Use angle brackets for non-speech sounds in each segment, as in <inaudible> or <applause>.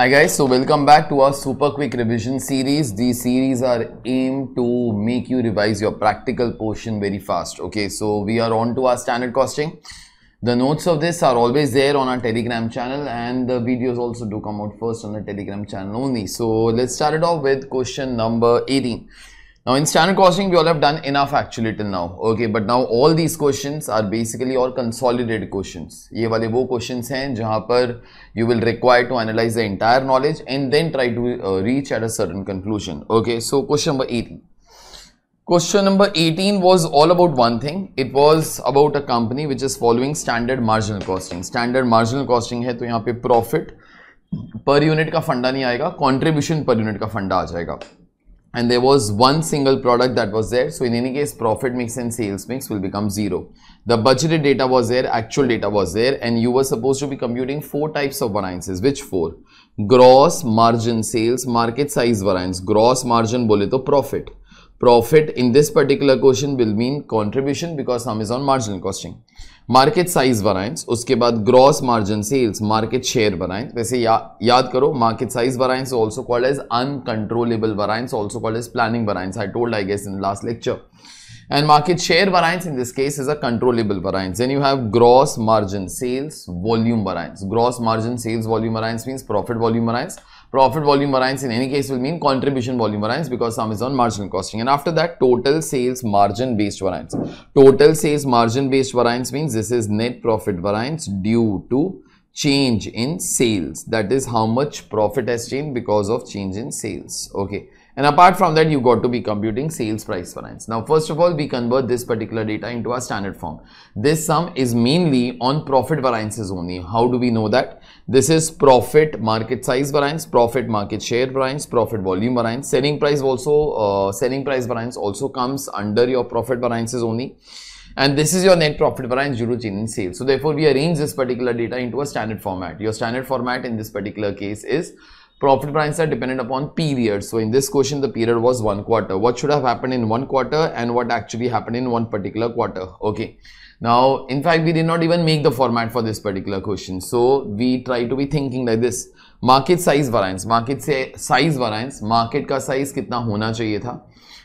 Hi guys, so welcome back to our super quick revision series. These series are aimed to make you revise your practical portion very fast. Okay, so we are on to our standard costing. The notes of this are always there on our telegram channel and the videos also do come out first on the telegram channel only. So let's start it off with question number 18. Now in standard costing, we all have done enough actually till now. Okay, but now all these questions are basically all consolidated questions. ये वाले वो questions हैं जहाँ पर you will require to analyze the entire knowledge and then try to uh, reach at a certain conclusion. Okay, so question number 18. Question number 18 was all about one thing. It was about a company which is following standard marginal costing. Standard marginal costing है तो यहाँ पे profit per unit का फंडा नहीं आएगा, contribution per unit का फंडा आ जाएगा. and there was one single product that was there. So in any case, profit mix and sales mix will become zero. The budgeted data was there, actual data was there, and you were supposed to be computing four types of variances. Which four? Gross margin sales, market size variance, gross margin बोले तो profit. profit in this particular question will mean contribution because sum is on marginal costing market size variance उसके बाद gross margin sales market share variance वैसे या, याद करो market size variance also called as uncontrollable variance also called as planning variance I told I guess in the last lecture and market share variance in this case is a controllable variance then you have gross margin sales volume variance gross margin sales volume variance means profit volume variance Profit volume variance in any case will mean contribution volume variance because sum is on marginal costing. And after that, total sales margin based variance. Total sales margin based variance means this is net profit variance due to change in sales. That is how much profit has changed because of change in sales. Okay. And apart from that, you got to be computing sales price variance. Now, first of all, we convert this particular data into our standard form. This sum is mainly on profit variances only. How do we know that? This is profit market size variance, profit market share variance, profit volume variance. Selling price also, uh, selling price variance also comes under your profit variances only. And this is your net profit variance due to change in sales. So therefore, we arrange this particular data into a standard format. Your standard format in this particular case is Profit variance are dependent upon period. So in this question, the period was one quarter. What should have happened in one quarter and what actually happened in one particular quarter? Okay. Now, in fact, we did not even make the format for this particular question. So we try to be thinking like this. Market size variance. Market size variance. Market ka size kitna hona chahiye tha.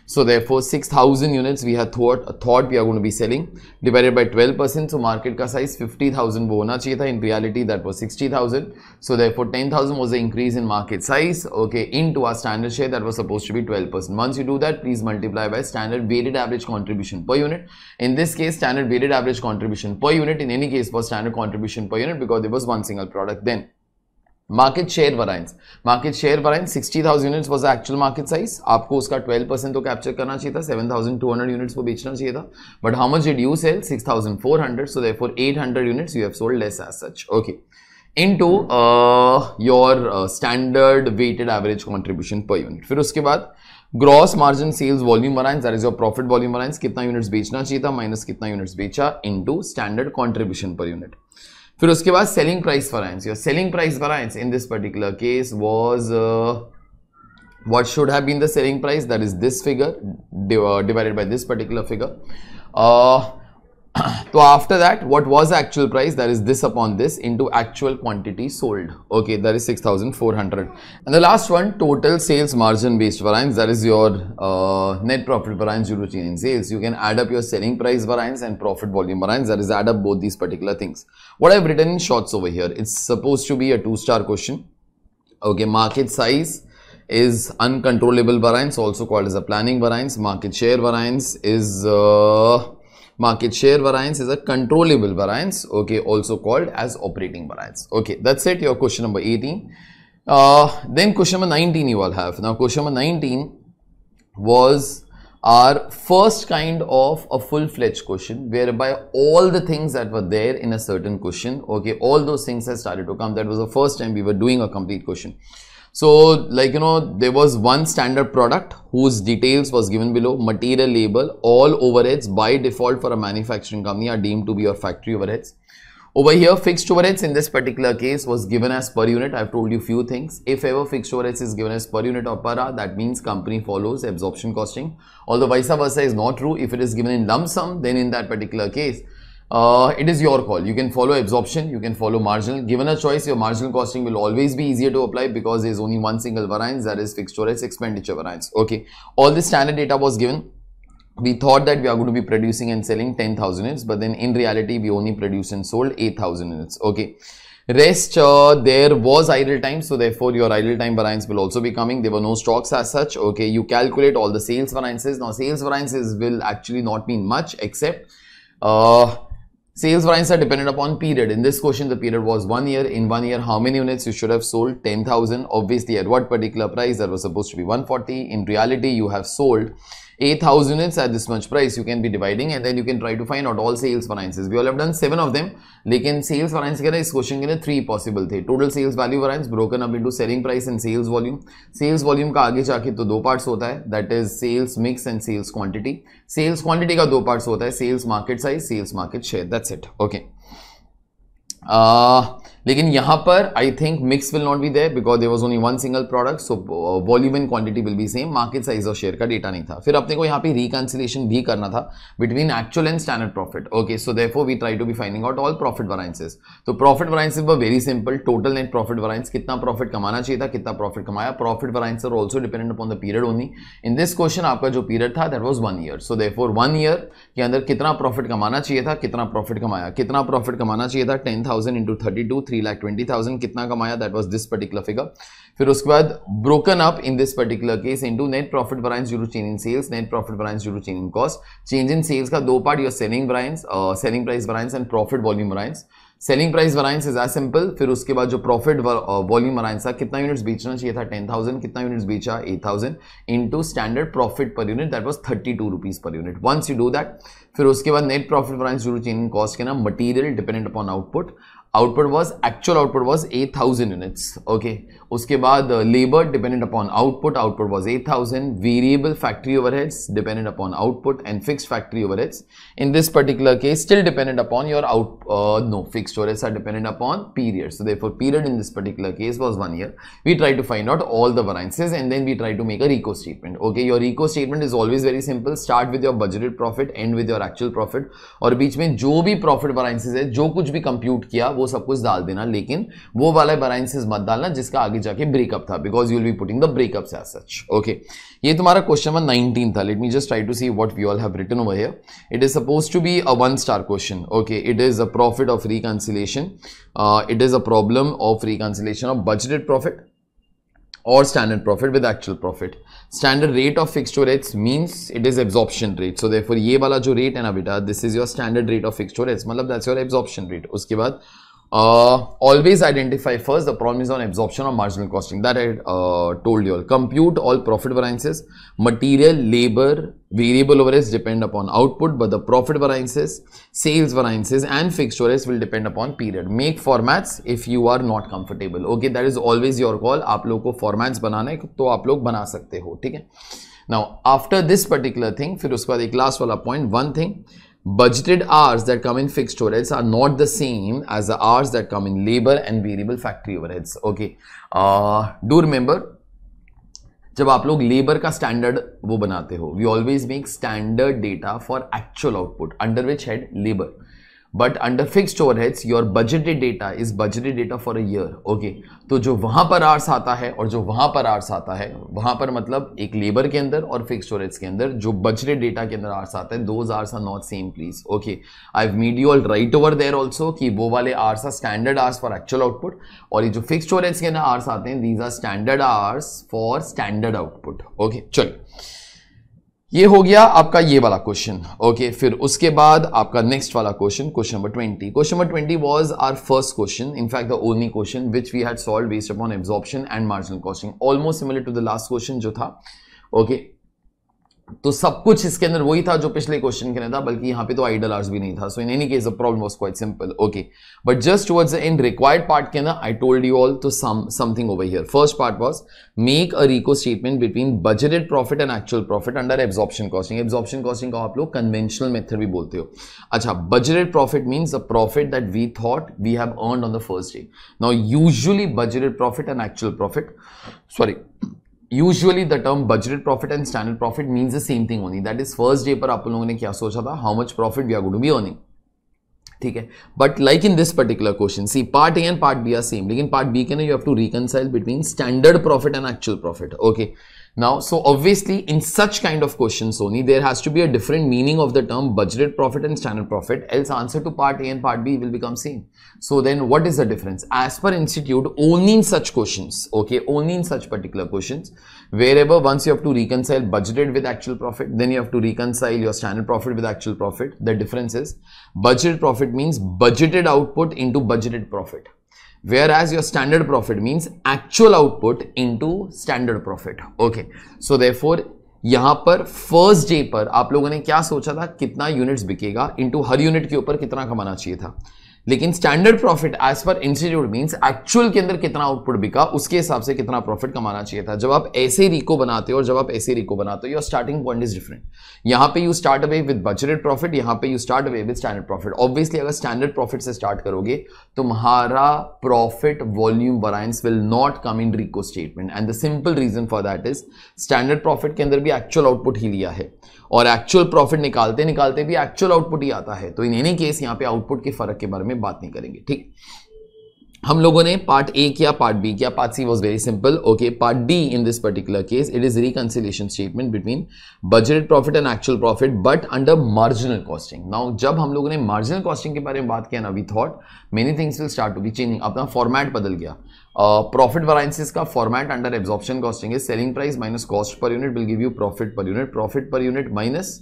So therefore 6000 units we had thought, thought we are going to be selling divided by 12%. So market ka size 50,000 wo In reality that was 60,000. So therefore 10,000 was the increase in market size. Okay, into our standard share that was supposed to be 12%. Once you do that, please multiply by standard weighted average contribution per unit. In this case, standard weighted average contribution per unit in any case was standard contribution per unit because it was one single product then. Market share variance market share variance sixty thousand units was actual market size आपको उसका twelve percent तो capture करना चाहिए था seven thousand two hundred units को बेचना चाहिए था but how much did you sell six thousand four hundred so therefore eight hundred units you have sold less as such okay into your standard weighted average contribution per unit फिर उसके बाद gross margin sales volume variance that is your profit volume variance कितना units बेचना चाहिए था minus कितना units बेचा to standard contribution per unit फिर उसके बाद selling price variance your selling price variance in this particular case was what should have been the selling price that is this figure divided by this particular figure <coughs> so after that what was the actual price that is this upon this into actual quantity sold okay that is 6400 and the last one total sales margin based variance that is your uh, net profit variance due to change in sales you can add up your selling price variance and profit volume variance that is add up both these particular things what i've written in shorts over here it's supposed to be a two star question okay market size is uncontrollable variance also called as a planning variance market share variance is uh, Market share variance is a controllable variance, okay, also called as operating variance. Okay, that's it, your question number 18. Uh, then question number 19 you all have. Now, question number 19 was our first kind of a full-fledged question whereby all the things that were there in a certain question, okay, all those things have started to come. That was the first time we were doing a complete question. So like, you know, there was one standard product whose details was given below, material label, all overheads by default for a manufacturing company are deemed to be your factory overheads. Over here, fixed overheads in this particular case was given as per unit. I've told you few things. If ever fixed overheads is given as per unit or per hour, that means company follows absorption costing. Although vice versa is not true. If it is given in lump sum, then in that particular case, uh, it is your call. You can follow absorption, you can follow marginal. Given a choice, your marginal costing will always be easier to apply because there is only one single variance that is fixed price expenditure variance. Okay, all the standard data was given. We thought that we are going to be producing and selling 10,000 units, but then in reality, we only produced and sold 8,000 units. Okay rest uh, there was idle time so therefore your idle time variance will also be coming there were no stocks as such okay you calculate all the sales variances now sales variances will actually not mean much except uh, Sales variance are dependent upon period. In this question, the period was one year. In one year, how many units you should have sold? 10,000. Obviously, at what particular price? That was supposed to be 140. In reality, you have sold 8,000 units at this much price you can be dividing and then you can try to find out all sales variances. We all have done seven of them. lekin sales variance ke liye is question ke liye three possible the Total sales value variance broken up into selling price and sales volume. Sales volume का आगे जाके to do parts hota hai That is sales mix and sales quantity. Sales quantity ka do parts hota hai Sales market size, sales market share. That's it. Okay. Uh, लेकिन यहां पर I think mix will not be there because there was only one single product so volume and quantity will be same market size और share का data नहीं था फिर अपने को यहाँ पे रिकन्सिलेशन भी करना था between actual and standard profit okay so therefore we try to be finding out all profit variances तो profit variances were very simple total net profit variance कितना प्रॉफिट कमाना चाहिए था कितना प्रॉफिट कमाया profit variance are also dependent upon the period only in this question आपका जो period था that was one year so for one year के अंदर कितना प्रॉफिट कमाना चाहिए था कितना प्रॉफिट कमाया कितना प्रॉफिट कमाना चाहिए था ten thousand into thirty two three three lakh twenty thousand कितना कमाया that was this particular figure फिर उसके बाद broken up in this particular case into net profit branch due change in sales net profit branch due change in cost change in sales का दो part your selling branch selling price branch and profit volume branch selling price variance is as simple फिर उसके बाद जो profit volume वराइंस था कितना units बेचना चाहिए था टेन थाउजेंड कितना यूनिट्स बेचा eight thousand into standard profit per unit that was thirty two rupees per unit once you do that फिर उसके बाद net profit variance due change in cost के ना material dependent upon output output was actual output was 8000 units okay उसके बाद labour dependent upon output output was eight thousand variable factory overheads dependent upon output and fix factory over overheads in this particular case still dependent upon your out no fix overheads are dependent upon period so there period in this particular case was one year we try to find out all the variances and then we try to make a reco statement okay your RIICO statement is always very simple start with your budgeted profit end with your actual profit और बीच में जो भी profit वरांसेज है जो कुछ भी compute किया वो सब कुछ डाल देना लेकिन वो वाला वरांसेज मत डालना जिसका आगे आगे जाके ब्रेकअप था because you will be putting the breakup as such okay ये तुम्हारा क्वेश्चन नंबर नाइनटीन था let me just try to see what we all have written over here it is suppose to be a one star question okay it is a profit of reconciliation it is a problem of reconciliation of budgeted profit or standard profit with actual profit. Standard rate of fixture rates means it is absorption rate so therefore ये वाला जो rate है ना बेटा this is your standard rate of fixture rates मतलब that's your absorption rate उसके बाद Uh, always identify first the problem is on absorption or marginal costing that I uh, told you all. Compute all profit variances, material, labor, variable overheads depend upon output but the profit variances, sales variances and fixed overheads will depend upon period. Make formats if you are not comfortable. Okay, that is always your call. aap log ko formats banane है तो आप लोग बना सकते हो ठीक है Now after this particular thing fir उसके बाद एक last wala point one thing budgeted hours that come in fixed overheads are not the same as the hours that come in labor and variable factory overheads okay uh, do remember जब आप लोग labour का standard वो बनाते हो we always make standard data for actual output under which head labour but under overheads your budgeted data is budgeted data for a year okay तो जो वहाँ पर आर्स आता है और जो वहाँ पर आर्स आता है वहाँ पर मतलब एक लेबर के अंदर और फिक्स ओवरहेड्स के अंदर जो बजटेड डेटा के अंदर आर्स आता है those hours are not same please okay I made you all write over there also कि वो वाले hours are standard hours for actual output और ये जो फिक्स्ड ओवरहेड्स के अंदर आर्स आते हैं these are standard hours for standard output okay चलो ये हो गया आपका ये वाला क्वेश्चन ओके फिर उसके बाद आपका नेक्स्ट वाला question question number twenty question number twenty was our first question in fact the only question which we had solve based upon absorption and marginal costing almost similar to the last question जो था okay okay, तो सब कुछ इसके अंदर वही था जो पिछले क्वेश्चन के अंदर था बल्कि यहां पे तो आइडल आर्स भी नहीं था so in any case the problem was quite simple okay but just towards the end required part के अंदर I told you all to some something over here first part was make a reco statement between budgeted profit and actual profit under absorption costing absorption costing को आप लोग conventional method भी बोलते हो अच्छा budgeted profit means the profit that we thought we have earn on the first day now usually budgeted profit and actual profit sorry usually the term budgeted profit and standard profit means the same thing only that is first day पर आप लोगों ने क्या सोचा था how much profit we are going be earning ठीक है but like in this particular question C part A and part B are same लेकिन पार्ट बी के ना you have to reconcile between standard profit and actual profit okay Now, so obviously in such kind of questions only, there has to be a different meaning of the term budgeted profit and standard profit else answer to part A and part B will become same. So then what is the difference? As per institute, only in such questions, okay, only in such particular questions, wherever once you have to reconcile budgeted with actual profit, then you have to reconcile your standard profit with actual profit. The difference is budgeted profit means budgeted output into budgeted profit. Whereas your standard profit means actual output into standard profit okay so therefore यहां पर first day पर आप लोगों ने क्या सोचा था कितना यूनिट बिकेगा इंटू हर यूनिट के ऊपर कितना कमाना चाहिए था लेकिन standard profit as per institute mean actual के अंदर कितना आउटपुट बिका उसके हिसाब से कितना प्रॉफिट कमाना चाहिए था जब आप ऐसे रिको बनाते हो और जब आप ऐसे रिको बनाते हो your starting point is different यहां पे you start away with budgeted profit यहां पे you start away with standard profit obviously अगर स्टैंडर्ड प्रॉफिट से स्टार्ट करोगे तुम्हारा profit volume variance will not come in reco statement and the simple reason for that is standard profit के अंदर भी actual output ही लिया है और एक्चुअल प्रॉफिट निकालते निकालते भी एक्चुअल आउटपुट ही आता है तो इन एनी केस यहाँ पे आउटपुट के फर्क के बारे में में बात नहीं करेंगे ठीक हम लोगों ने पार्ट ए किया पार्ट बी किया part C was very simple okay part D in this particular case it is reconciliation statement between budget profit and actual profit but under marginal costing now जब हम लोगों ने marginal costing के बारे में बात किया ना we thought many things will start to be changing अपना फॉर्मेट बदल गया प्रॉफिट वराइंसिस का फॉर्मेट अंडर एब्जॉर्प्शन कॉस्टिंग है selling price minus cost per unit will give you profit per unit profit per unit minus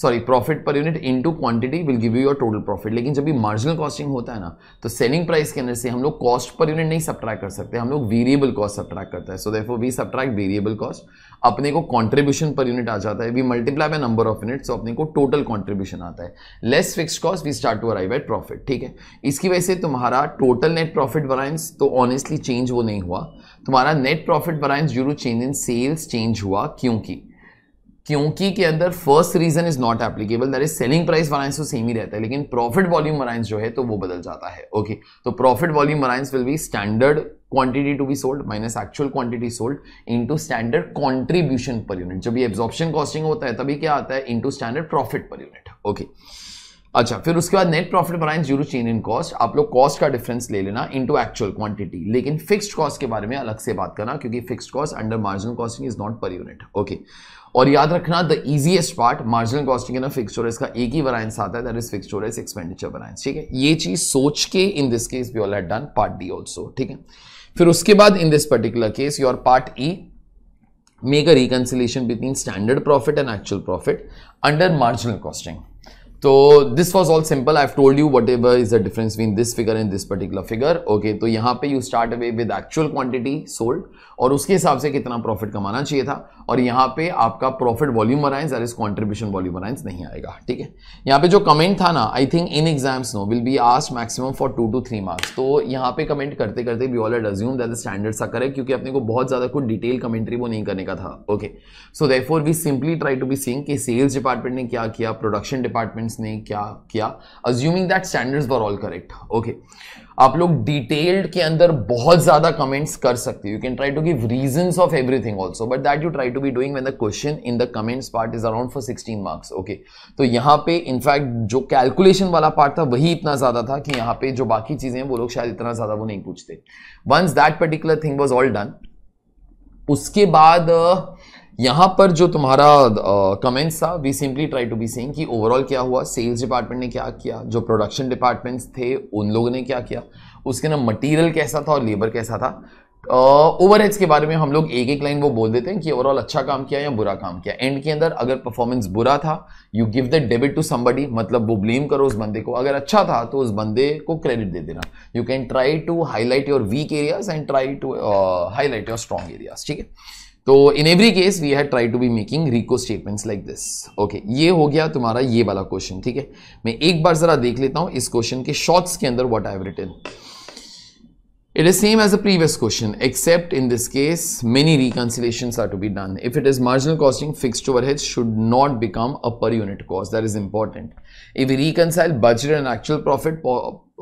sorry profit per unit into quantity will give you your total profit लेकिन जब भी marginal costing होता है ना तो selling price के अंदर से हम लोग कॉस्ट पर यूनिट नहीं सब्ट्रैक्ट कर सकते हम लोग वेरिएबल कॉस्ट सब्ट्रैक्ट करता है so therefore we subtract variable cost अपने को कॉन्ट्रीब्यूशन पर यूनिट आ जाता है we multiply by number of unit so अपने को टोटल कॉन्ट्रीब्यूशन आता है less fix cost we start to arrive at profit ठीक है इसकी वजह से तुम्हारा टोटल नेट प्रॉफिट वराइंस तो ऑनेस्टली चेंज वो नहीं हुआ तुम्हारा net profit variance due to change in sales change हुआ क्योंकि क्योंकि के अंदर first reason is not applicable that is selling price variance तो सेम ही रहता है लेकिन प्रॉफिट वॉल्यूम वराइंस जो है तो वो बदल जाता है ओके okay. तो profit volume variance will be standard quantity to be sold minus actual quantity sold into standard contribution per unit जब ये एब्जॉर्प्शन कॉस्टिंग होता है तभी क्या आता है into standard profit per unit okay अच्छा फिर उसके बाद नेट प्रॉफिट बनाए जीरो चेंज इन कॉस्ट आप लोग कॉस्ट का डिफरेंस ले लेना इनटू एक्चुअल क्वांटिटी लेकिन फिक्स्ड कॉस्ट के बारे में अलग से बात करना क्योंकि fixed cost under marginal costing is not per unit okay और याद रखना the easiest part marginal costing ना फिक्स का एक ही वराइंस आता है that is fix expenditure variance ठीक है ये चीज सोच के in this case we all had done part D also ठीक है फिर उसके बाद in this particular case your part E make a reconciliation between standard profit and actual profit under marginal costing तो this was all simple I told you whatever is the difference between this figure and this particular figure okay तो यहां पे you start away with actual quantity sold और उसके हिसाब से कितना profit कमाना चाहिए था और यहाँ पे आपका प्रॉफिट वॉल्यूम अलायंस और इस कॉन्ट्रीब्यूशन वॉल्यूम अलायंस नहीं आएगा ठीक है यहाँ पे जो कमेंट था ना I think in exams no will be at most maximum for two two three marks तो यहाँ पे कमेंट करते करते we all had assume that the standard सा करेक्ट क्योंकि अपने को बहुत ज़्यादा कुछ डिटेल कमेंट्री वो नहीं करने का था okay so for we simply try to be seeing कि सेल्स डिपार्टमेंट ने क्या किया प्रोडक्शन डिपार्टमेंट्स ने क्या किया assuming that standards were all correct okay आप लोग डिटेल्ड के अंदर बहुत ज्यादा कमेंट्स कर सकते हो you can try to give reason of everything also but that you try to be doing the question in the comments part is around for sixteen marks okay तो यहाँ पे इनफैक्ट जो कैलकुलेशन वाला part था वही इतना ज्यादा था कि यहाँ पे जो बाकी चीजें वो लोग शायद इतना ज्यादा वो नहीं पूछते once that particular thing was all done उसके बाद uh, यहाँ पर जो तुम्हारा कमेंट्स था we simply try to be saying कि ओवरऑल क्या हुआ सेल्स डिपार्टमेंट ने क्या किया जो प्रोडक्शन डिपार्टमेंट्स थे उन लोगों ने क्या किया उसके ना मटेरियल कैसा था और लेबर कैसा था ओवर uh, के बारे में हम लोग एक एक लाइन वो बोल देते हैं कि ओवरऑल अच्छा काम किया या बुरा काम किया एंड के अंदर अगर परफॉर्मेंस बुरा था you give the debit to somebody मतलब वो ब्लेम करो उस बंदे को अगर अच्छा था तो उस बंदे को क्रेडिट दे देना you can try to highlight your weak areas and try to highlight your strong areas ठीक है तो in every case we had try to be making reco statements like this okay ये हो गया तुम्हारा ये वाला क्वेश्चन ठीक है मैं एक बार जरा देख लेता हूं इस क्वेश्चन के शॉर्ट्स के अंदर what I have written it is same as a previous question except in this case many reconciliation are to be done if it is marginal costing fixed overhead should not become a per unit cost that is important if reconcile budget and actual profit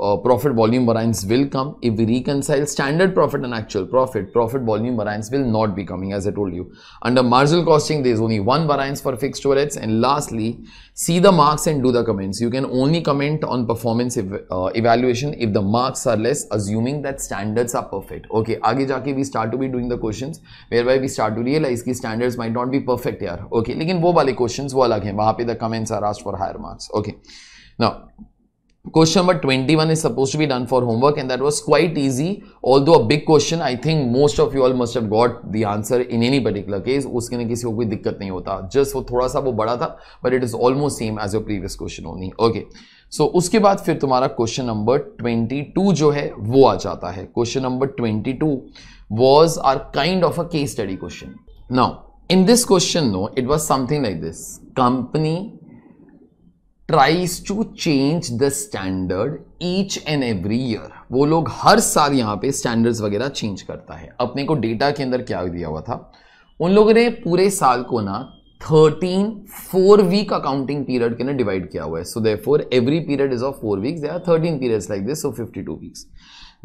uh, profit volume variance will come. If we reconcile standard profit and actual profit, profit volume variance will not be coming as I told you. Under marginal costing, there is only one variance for fixed overheads. And lastly, see the marks and do the comments. You can only comment on performance ev uh, evaluation if the marks are less, assuming that standards are perfect. Okay, आगे जाके we start to be doing the questions whereby we start to realize कि standards might not be perfect यार. Okay, लेकिन वो वाले questions वो अलग हैं. वहाँ पे the comments are asked for higher marks. Okay, now question number 21 is supposed to be done for homework and that was quite easy although a big question i think most of you all must have got the answer in any particular case उसके लिए किसी को कोई दिक्कत नहीं होता just वो थोड़ा सा वो बड़ा था but it is almost same as your previous question only okay so उसके बाद फिर तुम्हारा क्वेश्चन नंबर 22 जो है वो आ जाता है question number twenty two was are kind of a case study question now in this question no it was something like this company tries to change the standard each and every year वो लोग हर साल यहाँ पे standards वगैरह change करता है अपने को डेटा के अंदर क्या दिया हुआ था उन लोगों ने पूरे साल को ना thirteen four week accounting period के ना डिवाइड किया हुआ है so therefore every period is of four weeks there thirteen periods like this so fifty two weeks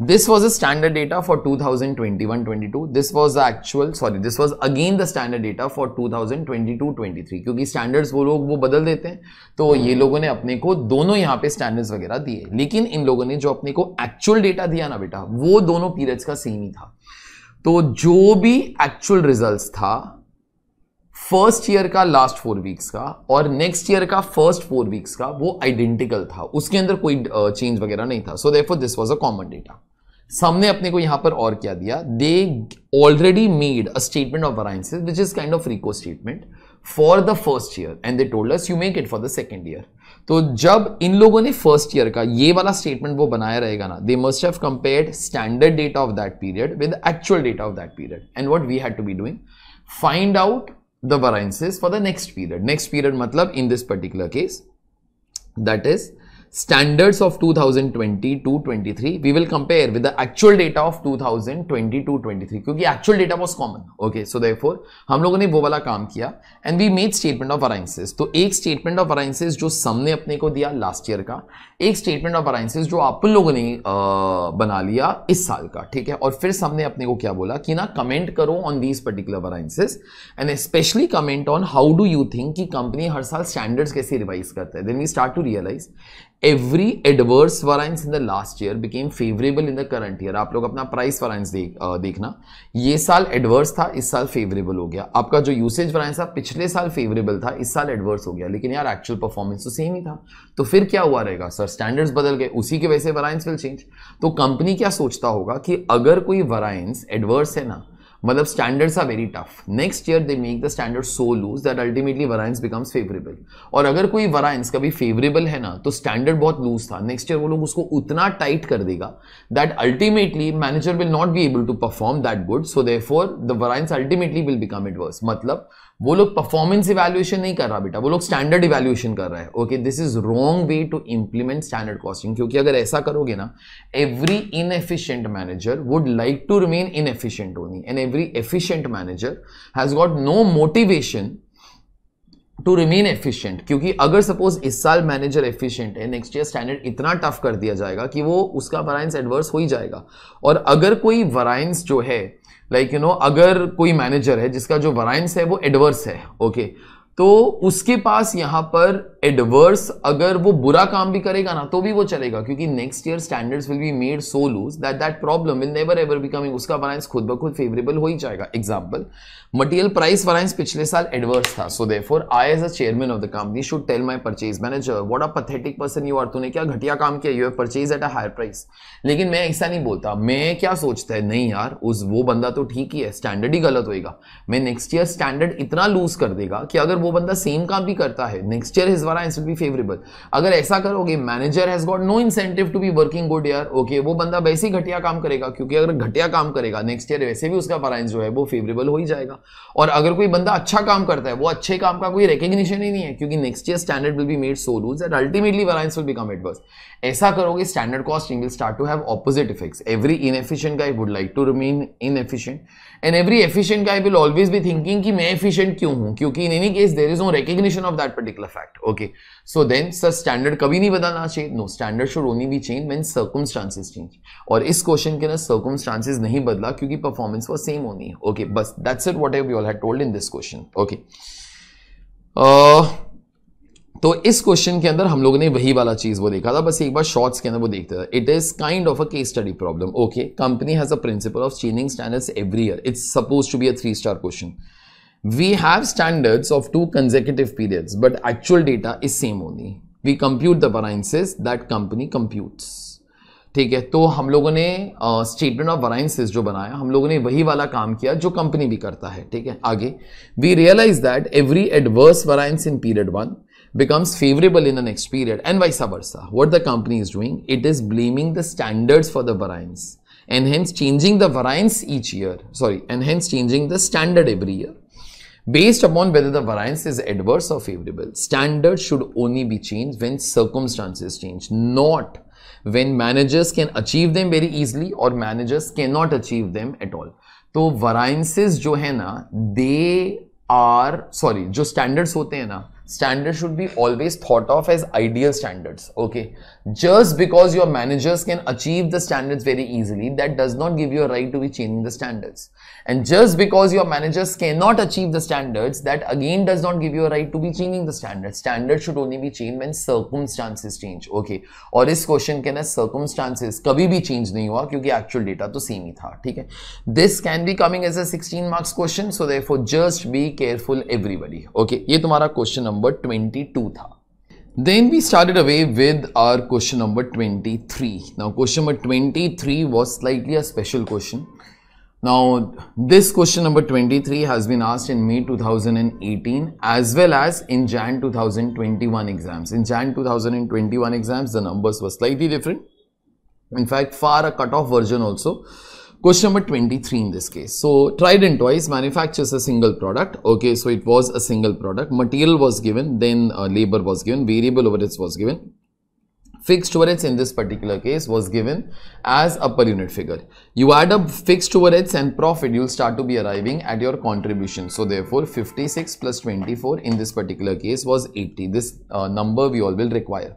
This was a standard data for 2021-22. This was the actual, sorry, this was again the standard data for 2022-23 क्योंकि standards वो लोग वो बदल देते हैं तो ये लोगों ने अपने को दोनों यहाँ पे standards वगैरह दिए लेकिन इन लोगों ने जो अपने को actual data दिया ना बेटा वो दोनों periods का same ही था तो जो भी actual results था फर्स्ट ईयर का लास्ट फोर वीक्स का और नेक्स्ट ईयर का फर्स्ट फोर वीक्स का वो आइडेंटिकल था उसके अंदर कोई चेंज वगैरह नहीं था so they this was a common data सामने अपने को यहां पर और क्या दिया they already made a statement of variances which is kind of reco statement for the first year and they told us you make it for the second year तो जब इन लोगों ने फर्स्ट ईयर का ये वाला स्टेटमेंट वो बनाया रहेगा ना they must have compared standard data of that period with actual data of that period and what we had to be doing find out the variances for the next period next period matlab in this particular case that is standards of 2020-23 we will compare with the actual data of 2020-23 क्योंकि actual data was common okay so therefore हम लोगों ने वो वाला काम किया and we made statement of variances तो एक statement of variances जो सम ने अपने को दिया last year का एक statement of variances जो आप लोगों ने बना लिया इस साल का ठीक है और फिर सम ने अपने को क्या बोला कि ना comment करो on these particular variances and especially comment on how do you think कि company हर साल standards कैसे revise करता है Then we start to realize every adverse variance in the last year became favourable in the current year आप लोग अपना price वाराइंस देख, देखना ये साल एडवर्स था इस साल फेवरेबल हो गया आपका जो यूसेज वाराइंस था पिछले साल फेवरेबल था इस साल एडवर्स हो गया लेकिन यार एक्चुअल परफॉर्मेंस तो सेम ही था तो फिर क्या हुआ रहेगा सर स्टैंडर्ड्स बदल गए उसी की वजह से वाराइंस विल चेंज तो कंपनी क्या सोचता होगा कि अगर कोई वाराइंस एडवर्स है ना मतलब standards are very tough next year they make the standard so loose that ultimately variance becomes favourable और अगर कोई वराइंस कभी फेवरेबल है ना तो स्टैंडर्ड बहुत लूज था नेक्स्ट ईयर वो लोग उसको उतना टाइट कर देगा that ultimately manager will not be able to perform that good so therefore the variance ultimately will become it worse मतलब वो लोग परफॉर्मेंस इवेल्युएशन नहीं कर रहा बेटा वो लोग स्टैंडर्ड इवेल्युएशन कर रहा है okay this is wrong way to implement standard costing क्योंकि अगर ऐसा करोगे ना every inefficient manager would like to remain inefficient only and every efficient manager has got no motivation to remain efficient क्योंकि अगर suppose इस साल manager efficient है next year standard इतना tough कर दिया जाएगा कि वो उसका वराइंस एडवर्स हो ही जाएगा और अगर कोई वराइंस जो है like you know अगर कोई manager है जिसका जो वराइंस है वो एडवर्स है ओके okay, तो उसके पास यहाँ पर एडवर्स अगर वो बुरा काम भी करेगा ना तो भी वो चलेगा क्योंकि next year standards will be made so loose that that problem will never ever becoming उसका वरायंस खुद ब खुद फेवरेबल हो ही जाएगा एग्जाम्पल मटेरियल प्राइस वरायंस पिछले साल एडवर्स था so therefore I as a chairman of the company should tell my purchase manager what a pathetic person you are तूने क्या घटिया काम किया you have purchase at a higher price लेकिन मैं ऐसा नहीं बोलता मैं क्या सोचता है नहीं यार उस वो बंदा तो ठीक ही है स्टैंडर्ड ही गलत होएगा मैं नेक्स्ट ईयर स्टैंडर्ड इतना लूज कर देगा कि अगर वो बंदा सेम काम भी करता है नेक्स्ट ईयर हिज वाला इट बी फेवरेबल अगर ऐसा करोगे manager has got no incentive to be working good यार ओके वो बंदा वैसे ही घटिया काम करेगा क्योंकि अगर घटिया काम करेगा नेक्स्ट ईयर वैसे भी उसका अलायंस जो है वो फेवरेबल हो ही जाएगा और अगर कोई बंदा अच्छा काम करता है वो अच्छे काम का कोई रिकग्निशन ही नहीं है क्योंकि next year standard will be made so loose and ultimately variance will become it बस ऐसा करोगे standard costing will start to have opposite effects every inefficient guy would like to remain inefficient and every efficient guy will always भी thinking कि मैं efficient क्यों हूं क्योंकि in any case there is no recognition of that particular fact okay के so then sir standard कभी नहीं बदलना चाहिए no standard should only be change man circumstances change और इस क्वेश्चन के ना सर्कमस्टांसिस नहीं बदला क्योंकि परफॉर्मेंस वो सेम होनी है ओके बस that's it whatever you all had told in this question okay तो इस क्वेश्चन के अंदर हम लोगों ने वही वाला चीज वो देखा था बस एक बार शॉर्ट्स के अंदर वो देखते थे it is kind of a case study problem okay company has a principle of changing standards every year it's suppose to be a three star question We have standards of two consecutive periods, but actual data is same only. We compute the variances that company computes. ठीक है तो हम लोगों ने statement of वराइंसेस जो बनाया हम लोगों ने वही वाला काम किया जो कंपनी भी करता है ठीक है आगे we realise that every adverse variance becomes favorable in the next period and vice versa. What the company is doing, it is blaming the standards for the variances, and hence changing the variance each year, sorry, and hence changing the standard every year Based upon whether the variance is adverse or favorable, standards should only be changed when circumstances change, not when managers can achieve them very easily or managers cannot achieve them at all. So variances जो है they are, sorry, जो standards होते standards should be always thought of as ideal standards okay just because your managers can achieve the standards very easily that does not give you a right to be changing the standards and just because your managers cannot achieve the standards that again does not give you a right to be changing the standards standards should only be changed when circumstances change okay और इस question के ना circumstances कभी भी change नहीं हुआ क्योंकि actual data तो same ही था ठीक है this can be coming as a 16 marks question so therefore just be careful everybody okay ये तुम्हारा question Number 22 Then we started away with our question number 23. Now question number 23 was slightly a special question. Now this question number 23 has been asked in May 2018 as well as in Jan 2021 exams. In Jan 2021 exams the numbers were slightly different. In fact far a cut-off version also Question number 23 in this case. So Trident Toys manufactures a single product. Okay, so it was a single product. Material was given, then uh, labor was given, variable overheads was given. Fixed overheads in this particular case was given as a per unit figure. You add up fixed overheads and profit, you'll start to be arriving at your contribution. So therefore, 56 plus 24 in this particular case was 80. This uh, number we all will require.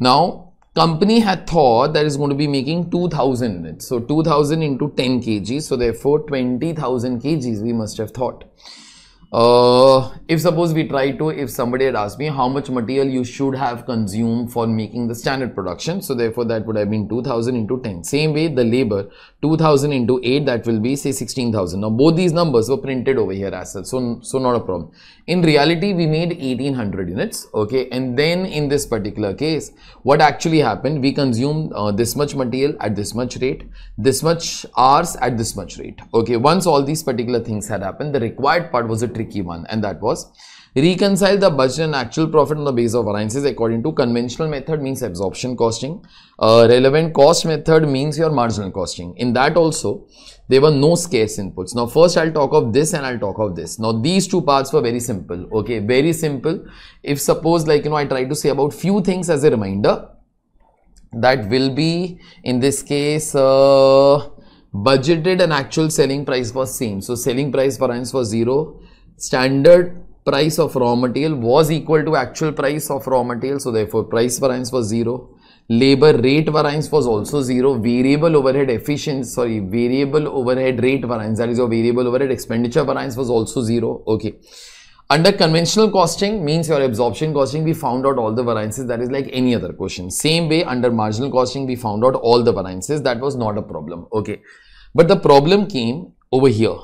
Now, company had thought that is going to be making 2000 units so 2000 into 10 kg so therefore 20000 kgs we must have thought uh, if suppose we try to if somebody had asked me how much material you should have consumed for making the standard production so therefore that would have been 2000 into 10 same way the labor 2000 into 8 that will be say 16000 now both these numbers were printed over here as well so so not a problem in reality we made 1800 units okay and then in this particular case what actually happened we consumed uh, this much material at this much rate this much hours at this much rate okay once all these particular things had happened the required part was a tricky one and that was reconcile the budget and actual profit on the basis of variances according to conventional method means absorption costing uh, relevant cost method means your marginal costing in in that also there were no scarce inputs. Now first I'll talk of this and I'll talk of this. Now these two parts were very simple. Okay, very simple. If suppose like, you know, I try to say about few things as a reminder that will be in this case, uh, budgeted and actual selling price was same. So selling price variance was zero. Standard price of raw material was equal to actual price of raw material. So therefore price variance was zero labor rate variance was also zero variable overhead efficiency sorry variable overhead rate variance that is your variable overhead expenditure variance was also zero okay under conventional costing means your absorption costing we found out all the variances that is like any other question same way under marginal costing we found out all the variances that was not a problem okay but the problem came over here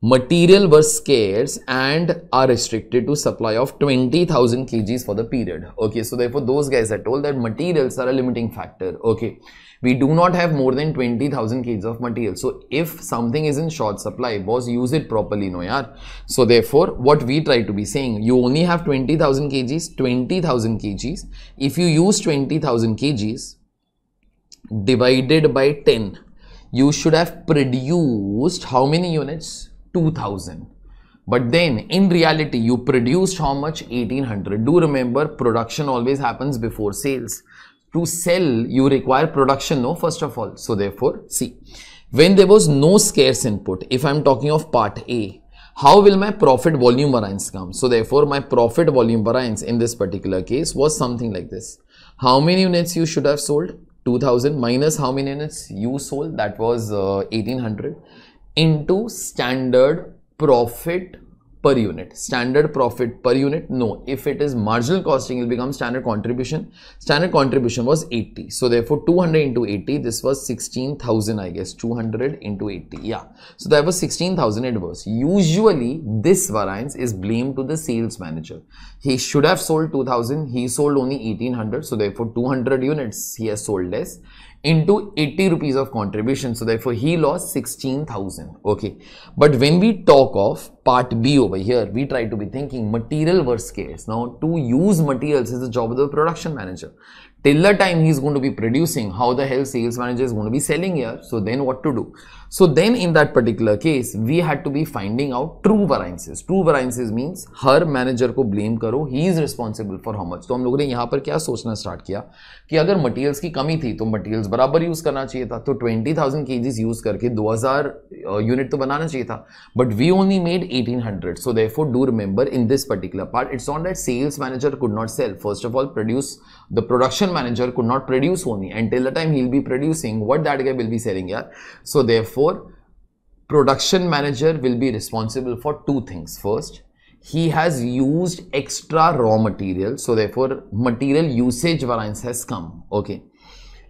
material were scarce and are restricted to supply of 20,000 kgs for the period. Okay, so therefore those guys are told that materials are a limiting factor. Okay, we do not have more than 20,000 kgs of material. So if something is in short supply, boss use it properly, no yaar. So therefore what we try to be saying, you only have 20,000 kgs, 20,000 kgs. If you use 20,000 kgs divided by 10, you should have produced how many units? 2000 but then in reality you produced how much 1800 do remember production always happens before sales to sell you require production no first of all so therefore see when there was no scarce input if i'm talking of part a how will my profit volume variance come so therefore my profit volume variance in this particular case was something like this how many units you should have sold 2000 minus how many units you sold that was uh, 1800 into standard profit per unit standard profit per unit no if it is marginal costing it will become standard contribution standard contribution was 80 so therefore 200 into 80 this was 16000 i guess 200 into 80 yeah so that was 16000 adverse usually this variance is blamed to the sales manager he should have sold 2000 he sold only 1800 so therefore 200 units he has sold less into 80 rupees of contribution. So therefore, he lost 16,000. Okay. But when we talk of part B over here, we try to be thinking material versus scarce. Now, to use materials is the job of the production manager. Till the time he is going to be producing, how the hell sales manager is going to be selling here? So then what to do? So then in that particular case, we had to be finding out true variances. True variances means हर manager को blame करो he is responsible for how much तो हम लोगों ने यहाँ पर क्या सोचना स्टार्ट किया कि अगर मटेरियल्स की कमी थी तो मटेरियल्स बराबर यूज़ करना चाहिए था तो 20,000 थाउजेंड यूज़ करके 2000 यूनिट uh, तो बनाना चाहिए था but we only made 1800 so therefore do remember in this particular part it's not that sales manager could not sell first of all produce the production manager could not produce only and till the time he will be producing what that guy will be selling यार so there Therefore, production manager will be responsible for two things. First, he has used extra raw material. So therefore, material usage variance has come. Okay.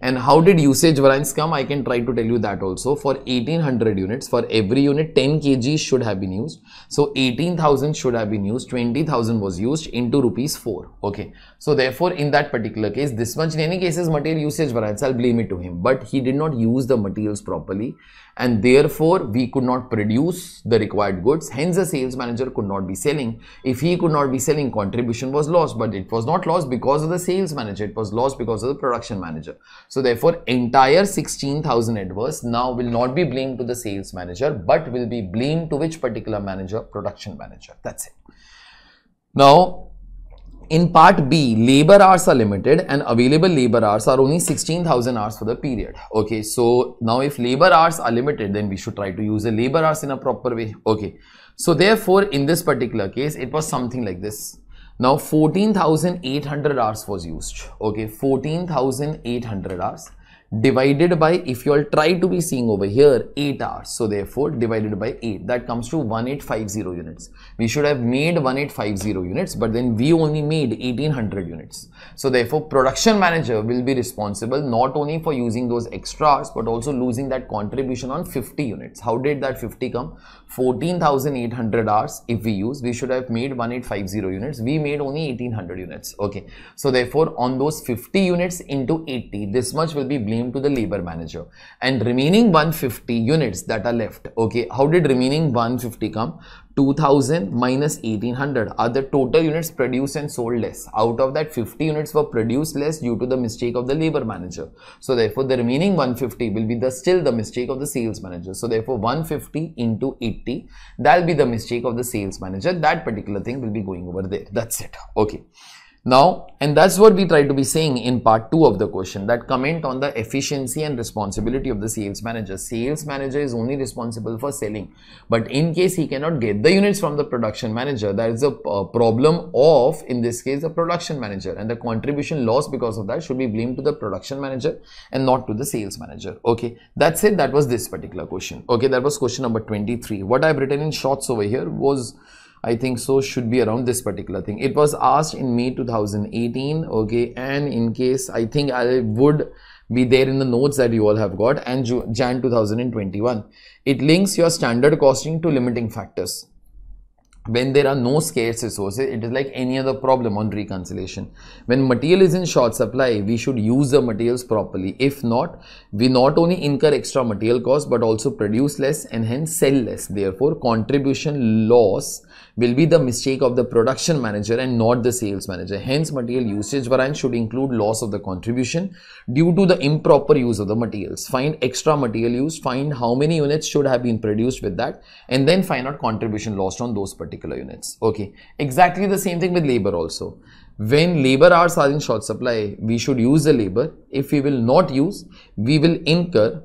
And how did usage variance come? I can try to tell you that also. For 1800 units, for every unit, 10 kg should have been used. So 18,000 should have been used, 20,000 was used into rupees 4. Okay. So therefore, in that particular case, this much in any case is material usage variance. I'll blame it to him. But he did not use the materials properly. And therefore, we could not produce the required goods. Hence, the sales manager could not be selling. If he could not be selling, contribution was lost. But it was not lost because of the sales manager. It was lost because of the production manager. So therefore, entire 16,000 adverse now will not be blamed to the sales manager, but will be blamed to which particular manager? Production manager. That's it. Now, in part B, labor hours are limited and available labor hours are only 16,000 hours for the period. Okay, so now if labor hours are limited, then we should try to use the labor hours in a proper way. Okay, so therefore, in this particular case, it was something like this. Now 14,800 hours was used. Okay, 14,800 hours divided by, if you all try to be seeing over here, 8 hours. So therefore, divided by 8, that comes to 1850 units. We should have made 1850 units, but then we only made 1800 units. So therefore, production manager will be responsible not only for using those extra hours, but also losing that contribution on 50 units. How did that 50 come? 14,800 hours if we use, we should have made 1850 units. We made only 1800 units. Okay. So therefore, on those 50 units into 80, this much will be blamed to the labor manager. And remaining 150 units that are left. Okay. How did remaining 150 come? 2000 minus 1800 are the total units produced and sold less. Out of that 50 units were produced less due to the mistake of the labor manager. So therefore the remaining 150 will be the still the mistake of the sales manager. So therefore 150 into 80 that'll be the mistake of the sales manager. That particular thing will be going over there. That's it. Okay. Now, and that's what we try to be saying in part two of the question that comment on the efficiency and responsibility of the sales manager. Sales manager is only responsible for selling, but in case he cannot get the units from the production manager, that is a uh, problem of, in this case, the production manager, and the contribution loss because of that should be blamed to the production manager and not to the sales manager. Okay, that's it. That was this particular question. Okay, that was question number 23. What I've written in shorts over here was I think so should be around this particular thing. It was asked in May 2018. Okay. And in case I think I would be there in the notes that you all have got and Jan 2021. It links your standard costing to limiting factors. When there are no scarce resources, it is like any other problem on reconciliation. When material is in short supply, we should use the materials properly. If not, we not only incur extra material cost but also produce less and hence sell less. Therefore, contribution loss will be the mistake of the production manager and not the sales manager. Hence, material usage variance should include loss of the contribution due to the improper use of the materials. Find extra material used, find how many units should have been produced with that and then find out contribution lost on those particular units. Okay, exactly the same thing with labor also when labor hours are in short supply we should use the labor if we will not use we will incur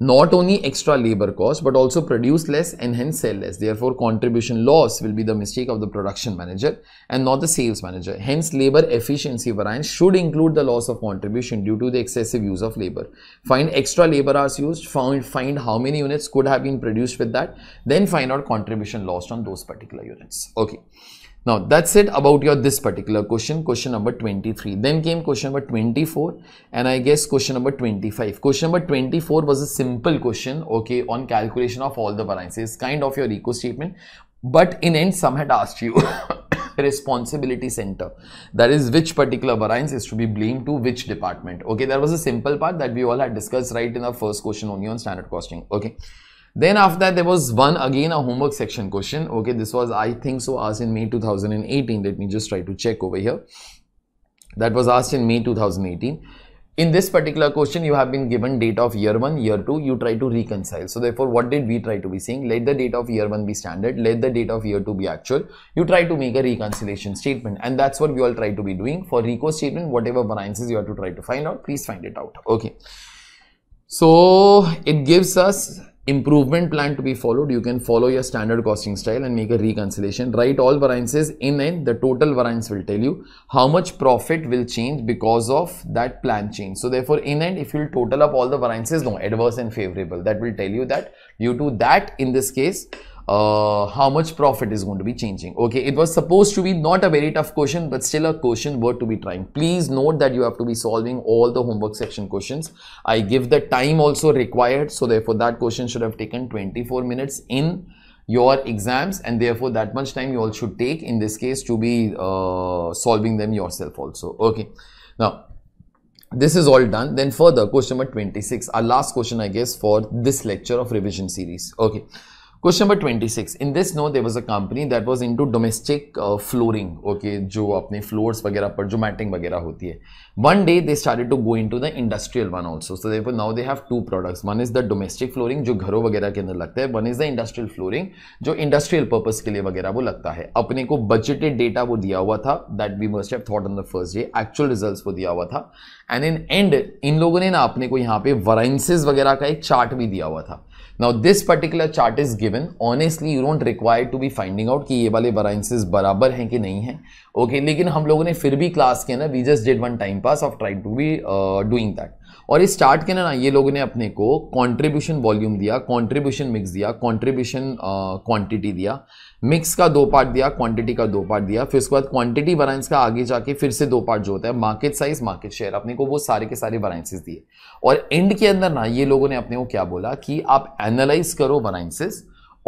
not only extra labor cost but also produce less and hence sell less. Therefore, contribution loss will be the mistake of the production manager and not the sales manager. Hence, labor efficiency variance should include the loss of contribution due to the excessive use of labor. Find extra labor hours used, find, find how many units could have been produced with that, then find out contribution lost on those particular units. Okay. Now that's it about your this particular question, question number 23. Then came question number 24 and I guess question number 25. Question number 24 was a simple question, okay, on calculation of all the variances, kind of your eco statement. But in end, some had asked you <coughs> responsibility center that is which particular variance is to be blamed to which department okay there was a simple part that we all had discussed right in our first question only on standard costing okay then after that, there was one again a homework section question. Okay, this was I think so asked in May 2018. Let me just try to check over here. That was asked in May 2018. In this particular question, you have been given date of year 1, year 2, you try to reconcile. So therefore, what did we try to be saying? Let the date of year 1 be standard, let the date of year 2 be actual. You try to make a reconciliation statement and that's what we all try to be doing. For RECO statement, whatever variances you have to try to find out, please find it out. Okay. So, it gives us improvement plan to be followed, you can follow your standard costing style and make a reconciliation. Write all variances in and the total variance will tell you how much profit will change because of that plan change. So therefore in end, if you total up all the variances, no adverse and favorable, that will tell you that due to that in this case, uh, how much profit is going to be changing. Okay, it was supposed to be not a very tough question, but still a question worth to be trying. Please note that you have to be solving all the homework section questions. I give the time also required. So therefore that question should have taken 24 minutes in your exams and therefore that much time you all should take in this case to be uh, solving them yourself also okay now this is all done then further question number 26 our last question i guess for this lecture of revision series okay question number twenty six in this no they was a company that into domestic flooring okay जो अपने floors वगैरह पर जो matting वगैरह होती है one day they started to go into the industrial one also so there now they have two products one is the domestic flooring जो घरों वगैरह के अंदर लगता है one is the industrial flooring जो इंडस्ट्रियल पर्पज के लिए वगैरह वो लगता है अपने को बजटेड डेटा वो दिया हुआ था that we must have thought on the first day actual result वो दिया हुआ था एंड इन एंड इन लोगों ने ना अपने को यहाँ पे वराइंसेज वगैरह का एक चार्ट भी दिया हुआ था now this particular chart is given honestly you don't require to be finding out कि ये वाले वराइंसिस बराबर हैं कि नहीं है ओके okay, लेकिन हम लोगों ने फिर भी क्लास uh, के ना we just did one time pass of try to be doing that और इस चार्ट के ना ये लोगों ने अपने को कॉन्ट्रीब्यूशन वॉल्यूम दिया कॉन्ट्रीब्यूशन मिक्स दिया कॉन्ट्रीब्यूशन क्वान्टिटी uh, दिया मिक्स का दो पार्ट दिया क्वांटिटी का दो पार्ट दिया फिर उसके बाद क्वांटिटी वराइंस का आगे जाके फिर से दो पार्ट जो होता है मार्केट साइज मार्केट शेयर अपने को वो सारे के सारे वराइंसेस दिए और एंड के अंदर ना ये लोगों ने अपने को क्या बोला कि आप एनालाइज करो वराइंसेस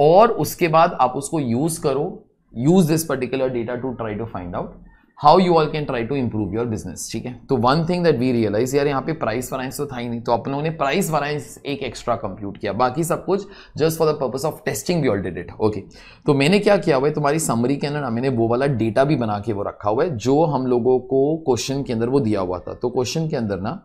और उसके बाद आप उसको यूज करो use this particular data to try to find out how you all can try to improve your business ठीक है तो one thing that we realise यार यहाँ पे प्राइस वराइंस तो था ही नहीं तो अपनों ने प्राइस वराइंस एक एक्स्ट्रा कंप्यूट किया बाकी सब कुछ just for the purpose of testing we all did it okay तो मैंने क्या किया हुआ है तुम्हारी समरी के अंदर ना मैंने वो वाला डेटा भी बना के वो रखा हुआ है जो हम लोगों को क्वेश्चन के अंदर वो दिया हुआ था तो क्वेश्चन के अंदर ना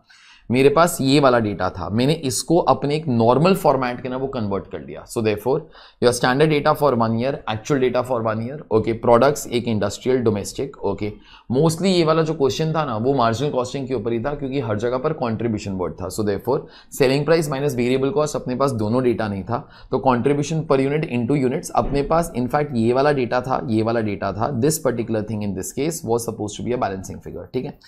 मेरे पास ये वाला डेटा था मैंने इसको अपने एक नॉर्मल फॉर्मेट के ना वो कन्वर्ट कर लिया so therefore your standard data for one year actual data for one year okay products एक इंडस्ट्रियल डोमेस्टिक ओके मोस्टली ये वाला जो क्वेश्चन था ना वो मार्जिनल कॉस्टिंग के ऊपर ही था क्योंकि हर जगह पर कॉन्ट्रीब्यूशन बोर्ड था so therefore selling price minus variable cost अपने पास दोनों डेटा नहीं था तो contribution per unit two units अपने पास इनफैक्ट ये वाला डेटा था ये वाला डेटा था this particular thing in this case was suppose to be a balancing figure ठीक है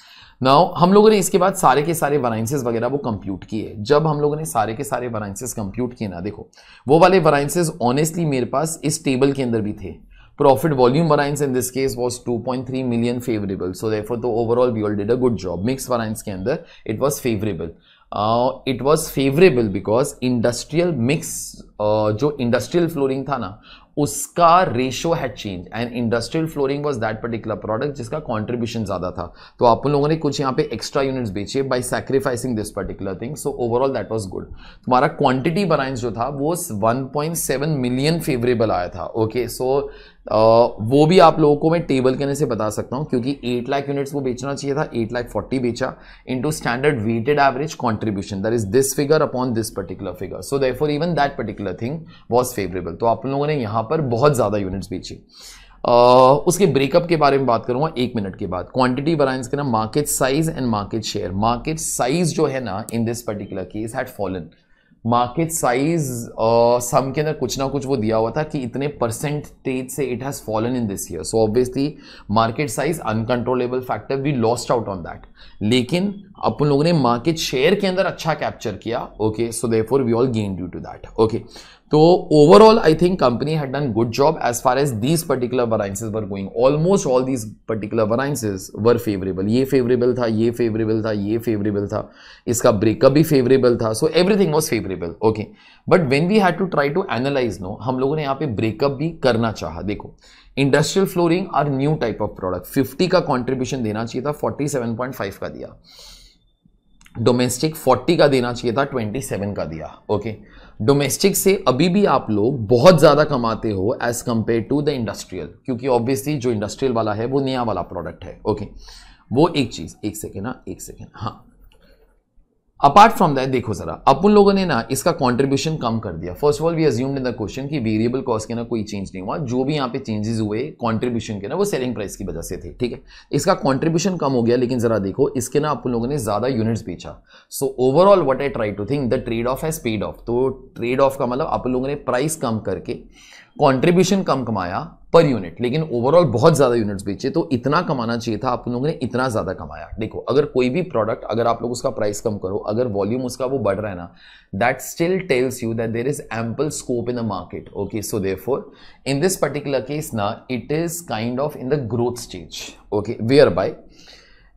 नाउ हम लोगों ने इसके बाद सारे के सारे वराइंसेस वगैरह वो कंप्यूट किए जब हम लोगों ने सारे के सारे वराइंसेस कंप्यूट किए ना देखो वो वाले वराइंसेस ऑनेस्टली मेरे पास इस टेबल के अंदर भी थे profit volume variance in this case was two point three million favourable so therefore तो overall we all did a good job mix variance के अंदर it was favourable it was favourable because industrial mix जो industrial flooring था ना उसका ratio had change and industrial flooring was that particular product जिसका contribution ज़्यादा था तो आप लोगों ने कुछ यहाँ पे एक्स्ट्रा यूनिट्स बेचे bye sacrificing this particular thing so overall that was good तुम्हारा क्वांटिटी बराइंस जो था वो सेवन मिलियन फेवरेबल आया था ओके सो वो भी आप लोगों को मैं टेबल करने से बता सकता हूँ क्योंकि 8 लाख यूनिट्स वो बेचना चाहिए था 8 लाख 40 बेचा into standard weighted average contribution that is this figure upon this particular figure so for even that particular thing was favourable तो आप लोगों ने यहाँ पर बहुत ज़्यादा यूनिट्स बेची Uh, उसके ब्रेकअप के बारे में बात करूंगा एक मिनट के बाद क्वांटिटी बराइंस के ना market size and market share market size जो है ना in this particular case had fallen market size some के अंदर कुछ ना कुछ वो दिया हुआ था कि इतने परसेंटेज से it has fallen in this year so obviously market size uncontrollable factor we lost out on that लेकिन अपन लोगों ने मार्केट शेयर के अंदर अच्छा कैप्चर किया okay so there we all gain due to that okay तो overall I think company had done good job as far as these particular variances were going almost all these particular variances were favourable ये favourable था ये favourable था ये favourable था इसका breakup भी favourable था so everything was favourable okay but when we had to try to analyse no हम लोगों ने यहाँ पे ब्रेकअप भी करना चाह देखो industrial flooring are new type of product fifty का कॉन्ट्रीब्यूशन देना चाहिए था फोर्टी सेवन पॉइंट फाइव का दिया डोमेस्टिक फोर्टी का देना चाहिए था ट्वेंटी सेवन का दिया ओके okay? डोमेस्टिक से अभी भी आप लोग बहुत ज़्यादा कमाते हो as compare to the industrial क्योंकि ऑब्वियसली जो इंडस्ट्रियल वाला है वो नया वाला प्रोडक्ट है ओके okay. वो एक चीज़ एक सेकेंड हाँ एक सेकेंड हाँ अपार्ट फ्रॉम दैट देखो जरा अपन लोगों ने ना इसका कॉन्ट्रीब्यूशन कम कर दिया first of all we assumed in the question कि वेरिएबल कॉस्ट के ना कोई चेंज नहीं हुआ जो भी यहाँ पे चेंजेस हुए कॉन्ट्रीब्यूशन के ना वो सेलिंग प्राइस की वजह से थे ठीक है इसका कॉन्ट्रीब्यूशन कम हो गया लेकिन जरा देखो इसके ना अपन लोगों ने ज्यादा यूनिट्स बेचा so overall what I try to think the trade off has paid off तो ट्रेड ऑफ का मतलब आप लोगों ने प्राइस कम करके कंट्रीब्यूशन कम कमाया पर यूनिट लेकिन ओवरऑल बहुत ज़्यादा यूनिट्स बेचे तो इतना कमाना चाहिए था आप लोगों ने इतना ज़्यादा कमाया देखो अगर कोई भी प्रोडक्ट अगर आप लोग उसका प्राइस कम करो अगर वॉल्यूम उसका वो बढ़ रहा है ना that still tells you that there is ample scope in the market okay so therefore in this particular case ना it is kind of in the growth stage okay where by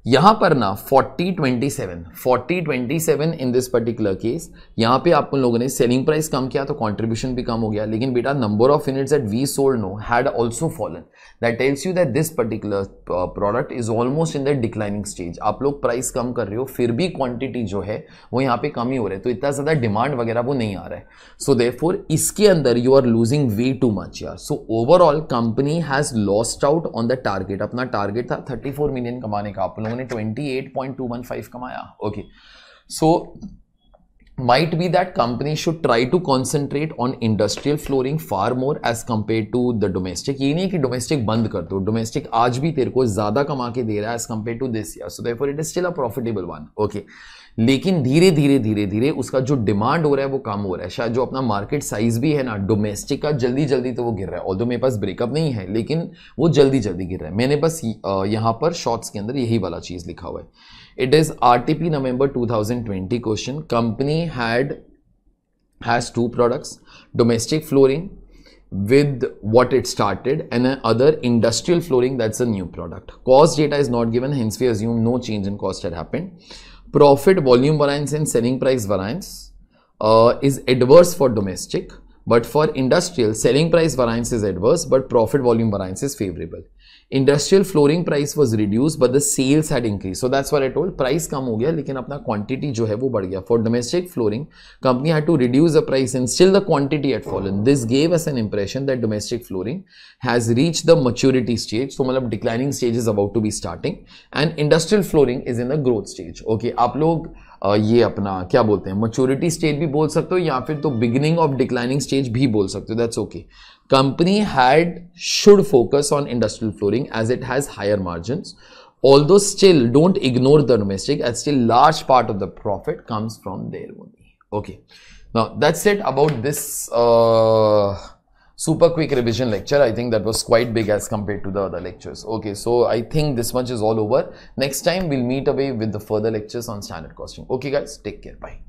यहां पर ना 4027 4027 इन this particular case यहां पे आप लोगों ने selling price कम किया तो कंट्रीब्यूशन भी कम हो गया लेकिन बेटा number of units that we sold no had also fallen that tells you that this particular product is almost in the declining stage आप लोग प्राइस कम कर रहे हो फिर भी क्वांटिटी जो है वो यहाँ पे कम ही हो रहा है तो इतना ज़्यादा डिमांड वगैरह वो नहीं आ रहा है सो देर इसके अंदर you are losing way too much यार so overall company has lost out on the target अपना टारगेट था थर्टी मिलियन कमाने का आप लोगों ने 28.215 कमाया okay so might be that company should try to concentrate on industrial flooring far more as compare to the domestic ये नहीं है कि डोमेस्टिक बंद कर दो डोमेस्टिक आज भी तेरे को ज्यादा कमा के दे रहा है as compare to this is still a profitable one okay लेकिन धीरे धीरे धीरे धीरे उसका जो डिमांड हो रहा है वो कम हो रहा है शायद जो अपना मार्केट साइज भी है ना डोमेस्टिक का जल्दी जल्दी तो वो गिर रहा है ऑल मेरे पास ब्रेकअप नहीं है लेकिन वो जल्दी जल्दी गिर रहा है मैंने बस यहाँ पर शॉर्ट्स के अंदर यही वाला चीज़ लिखा हुआ है it is R T P November two thousand twenty question company had has two products domestic flooring with what it started and other industrial flooring that's a new product cost data is not given hence we assume no change in cost had happened Profit volume variance and selling price variance uh, is adverse for domestic, but for industrial, selling price variance is adverse, but profit volume variance is favorable. Industrial flooring price was reduce but the sales had increase so that's where I told price कम हो गया लेकिन अपना quantity जो है वो बढ़ गया for domestic flooring company had to reduce the price and still the quantity had fallen this gave us an impression that domestic flooring has reach the maturity stage so मतलब declining stage is about to be starting and industrial flooring is in the growth stage okay आप लोग ये अपना क्या बोलते हैं maturity stage भी बोल सकते हो या फिर तो बिगिनिंग ऑफ डिक्लाइनिंग स्टेज भी बोल सकते हो that's okay company had should focus on industrial flooring as it has higher margins although still don't ignore the domestic as still large part of the profit comes from there only okay now that's it about this uh, super quick revision lecture i think that was quite big as compared to the other lectures okay so i think this much is all over next time we'll meet away with the further lectures on standard costing okay guys take care bye